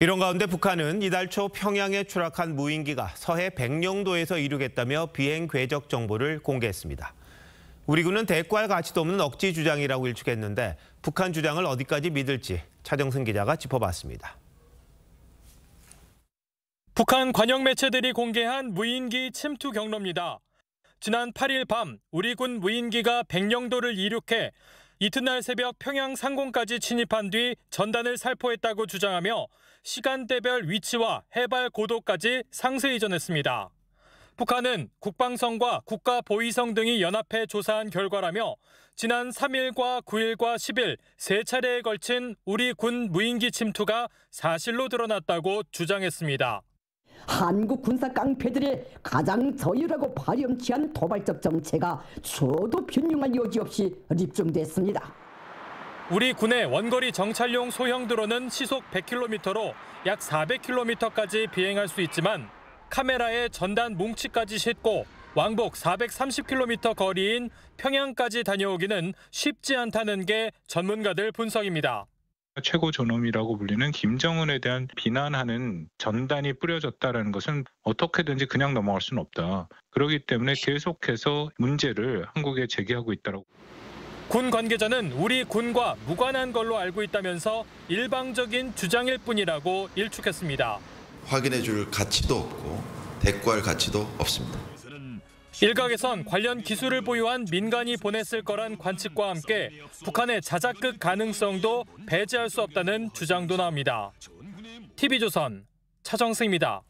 이런 가운데 북한은 이달 초 평양에 추락한 무인기가 서해 백령도에서 이륙했다며 비행 궤적 정보를 공개했습니다. 우리 군은 대꾸할 가치도 없는 억지 주장이라고 일축했는데 북한 주장을 어디까지 믿을지 차정승 기자가 짚어봤습니다. 북한 관영 매체들이 공개한 무인기 침투 경로입니다. 지난 8일 밤 우리 군 무인기가 백령도를 이륙해 이튿날 새벽 평양 상공까지 침입한 뒤 전단을 살포했다고 주장하며 시간대별 위치와 해발 고도까지 상세히 전했습니다. 북한은 국방성과 국가보위성 등이 연합해 조사한 결과라며 지난 3일과 9일과 10일 세 차례에 걸친 우리 군 무인기 침투가 사실로 드러났다고 주장했습니다. 한국 군사 깡패들의 가장 저열하고 발염치한 도발적 정체가 저도 변명할 여지 없이 입증됐습니다. 우리 군의 원거리 정찰용 소형 드론은 시속 100km로 약 400km까지 비행할 수 있지만 카메라에 전단 뭉치까지 싣고 왕복 430km 거리인 평양까지 다녀오기는 쉽지 않다는 게 전문가들 분석입니다. 최고 존엄이라고 불리는 김정은에 대한 비난하는 전단이 뿌려졌다라는 것은 어떻게든지 그냥 넘어갈 수는 없다. 그러기 때문에 계속해서 문제를 한국에 제기하고 있다라고. 군 관계자는 우리 군과 무관한 걸로 알고 있다면서 일방적인 주장일 뿐이라고 일축했습니다. 확인해 줄 가치도 없고 대꾸할 가치도 없습니다. 일각에선 관련 기술을 보유한 민간이 보냈을 거란 관측과 함께 북한의 자작극 가능성도 배제할 수 없다는 주장도 나옵니다. TV조선 차정승입니다.